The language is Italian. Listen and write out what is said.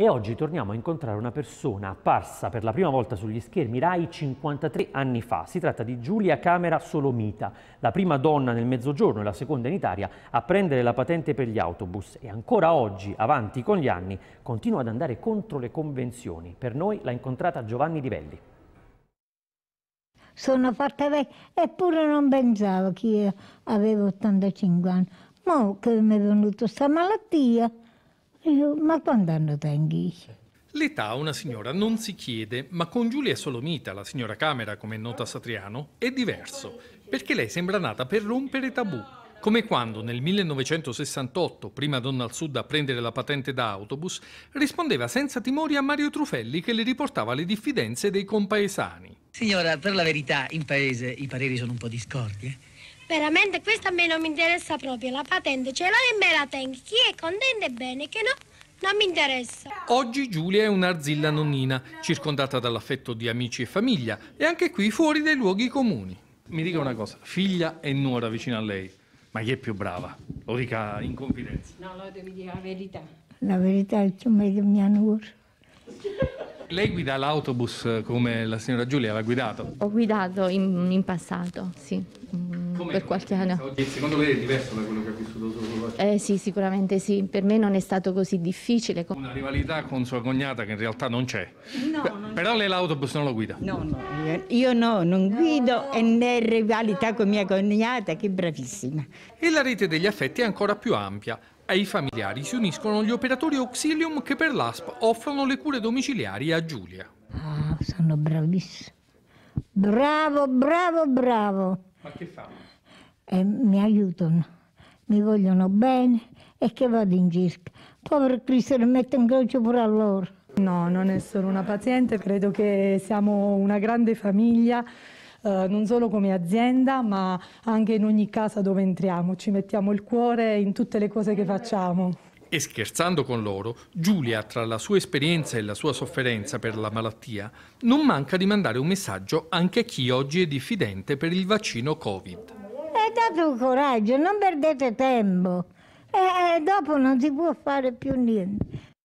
E oggi torniamo a incontrare una persona apparsa per la prima volta sugli schermi RAI 53 anni fa. Si tratta di Giulia Camera Solomita, la prima donna nel Mezzogiorno e la seconda in Italia a prendere la patente per gli autobus e ancora oggi, avanti con gli anni, continua ad andare contro le convenzioni. Per noi l'ha incontrata Giovanni Di Belli sono fatta vecchia, eppure non pensavo che io avevo 85 anni. Ma che mi è venuta questa malattia, io, eh, ma quando hanno tanghi? L'età una signora non si chiede, ma con Giulia Solomita, la signora Camera, come nota Satriano, è diverso, perché lei sembra nata per rompere tabù. Come quando nel 1968, prima donna al sud a prendere la patente da autobus, rispondeva senza timori a Mario Truffelli che le riportava le diffidenze dei compaesani. Signora, per la verità, in paese i pareri sono un po' discordi. Eh? Veramente questa a me non mi interessa proprio, la patente ce l'ho e me la tengo. Chi è contento è bene, chi no non mi interessa. Oggi Giulia è un'arzilla nonnina, circondata dall'affetto di amici e famiglia, e anche qui fuori dai luoghi comuni. Mi dica una cosa, figlia e nuora vicino a lei, ma chi è più brava? Lo dica in confidenza. No, no, devi dire la verità. La verità è che mia nuora. Lei guida l'autobus come la signora Giulia l'ha guidato? Ho guidato in, in passato, sì, come per qualche anno. Secondo lei è diverso da quello che ha vissuto solo Eh sì, sicuramente sì. Per me non è stato così difficile. Una rivalità con sua cognata che in realtà non c'è. No, Beh, non Però lei l'autobus non lo guida. No, no, io, no, non guido no. e né rivalità con mia cognata, che bravissima. E la rete degli affetti è ancora più ampia. Ai familiari si uniscono gli operatori Auxilium che per l'ASP offrono le cure domiciliari a Giulia. Ah, sono bravissimi. Bravo, bravo, bravo. Ma che fanno? E eh, mi aiutano, mi vogliono bene e che vado in gisca. Povero Cristo, le metto in croce pure a loro. No, non è solo una paziente, credo che siamo una grande famiglia. Eh, non solo come azienda, ma anche in ogni casa dove entriamo, ci mettiamo il cuore in tutte le cose che facciamo. E scherzando con loro, Giulia, tra la sua esperienza e la sua sofferenza per la malattia, non manca di mandare un messaggio anche a chi oggi è diffidente per il vaccino Covid. E date un coraggio, non perdete tempo. E, dopo non si può fare più niente.